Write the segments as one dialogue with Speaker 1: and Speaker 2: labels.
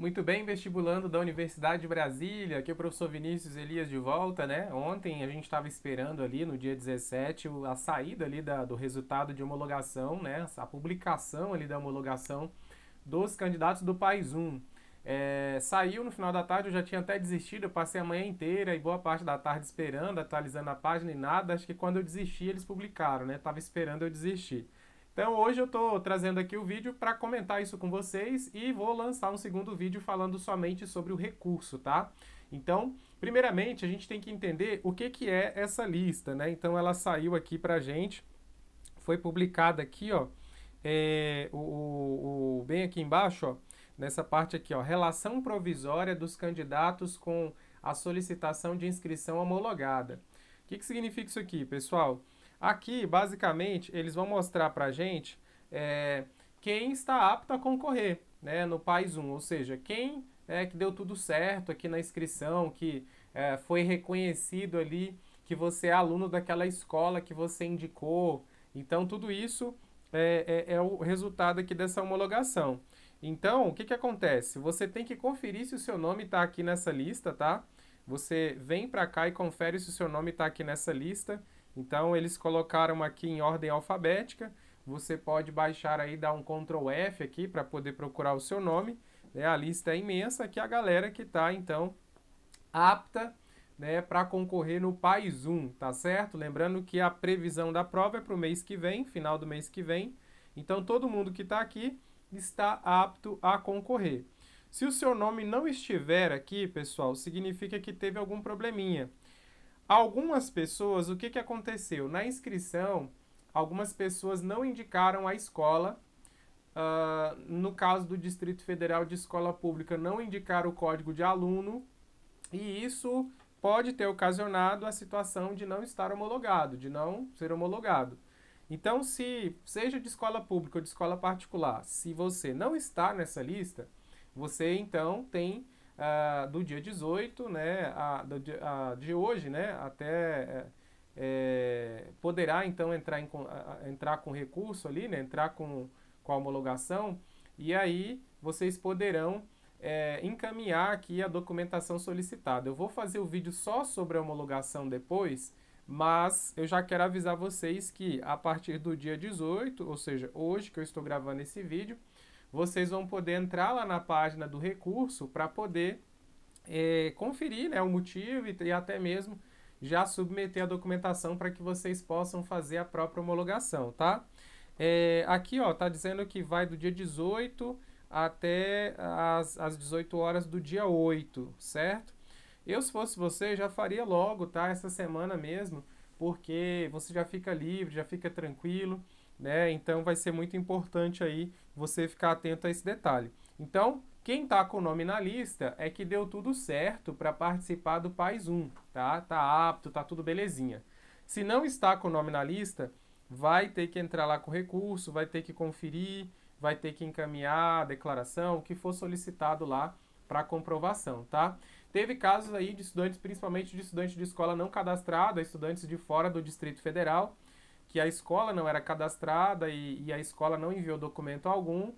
Speaker 1: Muito bem, vestibulando da Universidade de Brasília, aqui é o professor Vinícius Elias de volta, né? Ontem a gente estava esperando ali no dia 17 a saída ali da, do resultado de homologação, né? A publicação ali da homologação dos candidatos do País 1. É, saiu no final da tarde, eu já tinha até desistido, eu passei a manhã inteira e boa parte da tarde esperando, atualizando a página e nada. Acho que quando eu desisti, eles publicaram, né? estava esperando eu desistir. Então hoje eu estou trazendo aqui o vídeo para comentar isso com vocês e vou lançar um segundo vídeo falando somente sobre o recurso, tá? Então, primeiramente, a gente tem que entender o que, que é essa lista, né? Então ela saiu aqui para a gente, foi publicada aqui, ó, é, o, o, o, bem aqui embaixo, ó, nessa parte aqui, ó, relação provisória dos candidatos com a solicitação de inscrição homologada. O que, que significa isso aqui, pessoal? Aqui, basicamente, eles vão mostrar para a gente é, quem está apto a concorrer né, no PAIS 1, ou seja, quem é que deu tudo certo aqui na inscrição, que é, foi reconhecido ali que você é aluno daquela escola que você indicou. Então, tudo isso é, é, é, o resultado aqui dessa homologação. Então, o que, que acontece? Você tem que conferir se o seu nome está aqui nessa lista, tá? Você vem para cá e confere se o seu nome está aqui nessa lista. Então eles colocaram aqui em ordem alfabética. Você pode baixar aí, dar um Ctrl F aqui para poder procurar o seu nome. Né? A lista é imensa que a galera que está então apta né, para concorrer no País 1, tá certo? Lembrando que a previsão da prova é para o mês que vem, final do mês que vem. Então todo mundo que está aqui está apto a concorrer. Se o seu nome não estiver aqui, pessoal, significa que teve algum probleminha. Algumas pessoas, o que, que aconteceu? Na inscrição, algumas pessoas não indicaram a escola. Uh, no caso do Distrito Federal de Escola Pública, não indicaram o código de aluno. E isso pode ter ocasionado a situação de não estar homologado, de não ser homologado. Então, se seja de escola pública ou de escola particular, se você não está nessa lista, você então tem do dia 18, né, a, do, a, de hoje, né, até é, é poderá então entrar, em, entrar com recurso ali, né, entrar com, com a homologação, e aí vocês poderão é, encaminhar aqui a documentação solicitada. Eu vou fazer o vídeo só sobre a homologação depois, mas eu já quero avisar vocês que a partir do dia 18, ou seja, hoje que eu estou gravando esse vídeo, vocês vão poder entrar lá na página do recurso para poder é, conferir né, o motivo e, e até mesmo já submeter a documentação para que vocês possam fazer a própria homologação, tá? É, aqui, ó, tá dizendo que vai do dia 18 até as, as 18 horas do dia 8, certo? Eu, se fosse você, já faria logo, tá? Essa semana mesmo, porque você já fica livre, já fica tranquilo né? Então vai ser muito importante aí você ficar atento a esse detalhe. Então, quem tá com o nome na lista é que deu tudo certo para participar do PAIS 1, tá? Tá apto, tá tudo belezinha. Se não está com o nome na lista, vai ter que entrar lá com o recurso, vai ter que conferir, vai ter que encaminhar a declaração, o que for solicitado lá para comprovação, tá? Teve casos aí de estudantes, principalmente de estudantes de escola não cadastrada, estudantes de fora do Distrito Federal, que a escola não era cadastrada e, e a escola não enviou documento algum.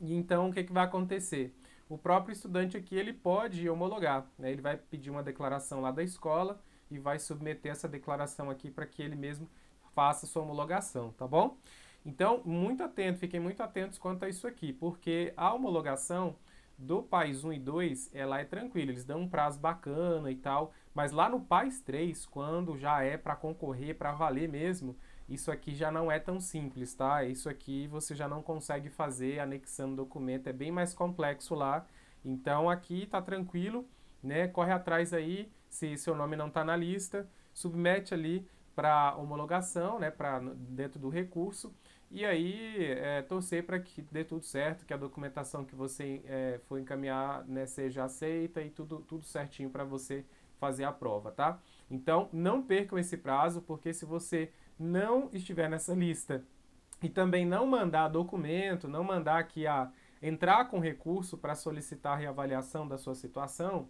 Speaker 1: E então o que, que vai acontecer? O próprio estudante aqui ele pode homologar, né? ele vai pedir uma declaração lá da escola e vai submeter essa declaração aqui para que ele mesmo faça sua homologação, tá bom? Então, muito atento, fiquem muito atentos quanto a isso aqui, porque a homologação do PAIS 1 e 2, ela é tranquila, eles dão um prazo bacana e tal, mas lá no PAIS 3, quando já é para concorrer, para valer mesmo, isso aqui já não é tão simples, tá? Isso aqui você já não consegue fazer anexando documento, é bem mais complexo lá. Então aqui tá tranquilo, né? Corre atrás aí, se seu nome não tá na lista, submete ali para homologação, né, para dentro do recurso e aí é, torcer para que dê tudo certo, que a documentação que você é, for encaminhar né, seja aceita e tudo tudo certinho para você fazer a prova, tá? Então não percam esse prazo porque se você não estiver nessa lista e também não mandar documento, não mandar que a ah, entrar com recurso para solicitar reavaliação da sua situação,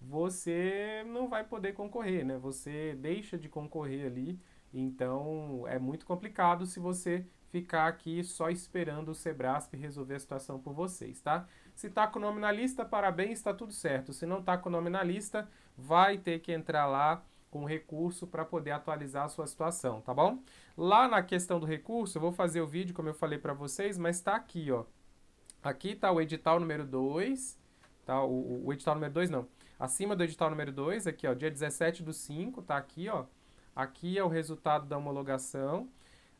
Speaker 1: você não vai poder concorrer, né? Você deixa de concorrer ali, então é muito complicado se você ficar aqui só esperando o Sebrasp resolver a situação por vocês, tá? Se tá com o nome na lista, parabéns, está tudo certo. Se não tá com o nome na lista, vai ter que entrar lá com recurso para poder atualizar a sua situação, tá bom? Lá na questão do recurso, eu vou fazer o vídeo, como eu falei para vocês, mas está aqui, ó. Aqui está o edital número 2, tá? O, o edital número 2 não. Acima do edital número 2, aqui, ó, dia 17 do 5, tá aqui, ó. Aqui é o resultado da homologação.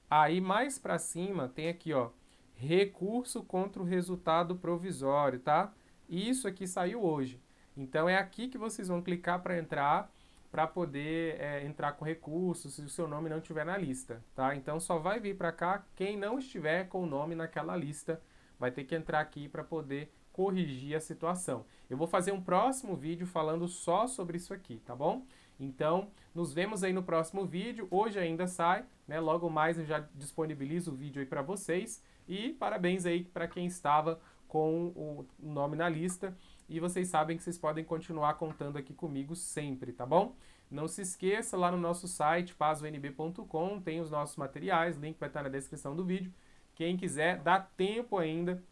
Speaker 1: Aí mais para cima tem aqui, ó, recurso contra o resultado provisório, tá? Isso aqui saiu hoje. Então é aqui que vocês vão clicar para entrar para poder é, entrar com recursos se o seu nome não estiver na lista, tá? Então só vai vir para cá quem não estiver com o nome naquela lista, vai ter que entrar aqui para poder corrigir a situação. Eu vou fazer um próximo vídeo falando só sobre isso aqui, tá bom? Então, nos vemos aí no próximo vídeo. Hoje ainda sai, né? Logo mais eu já disponibilizo o vídeo aí para vocês. E parabéns aí para quem estava com o nome na lista. E vocês sabem que vocês podem continuar contando aqui comigo sempre, tá bom? Não se esqueça, lá no nosso site, pazonb.com, tem os nossos materiais, link vai estar na descrição do vídeo. Quem quiser, dá tempo ainda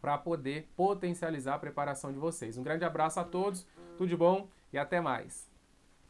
Speaker 1: para poder potencializar a preparação de vocês. Um grande abraço a todos, tudo de bom e até mais.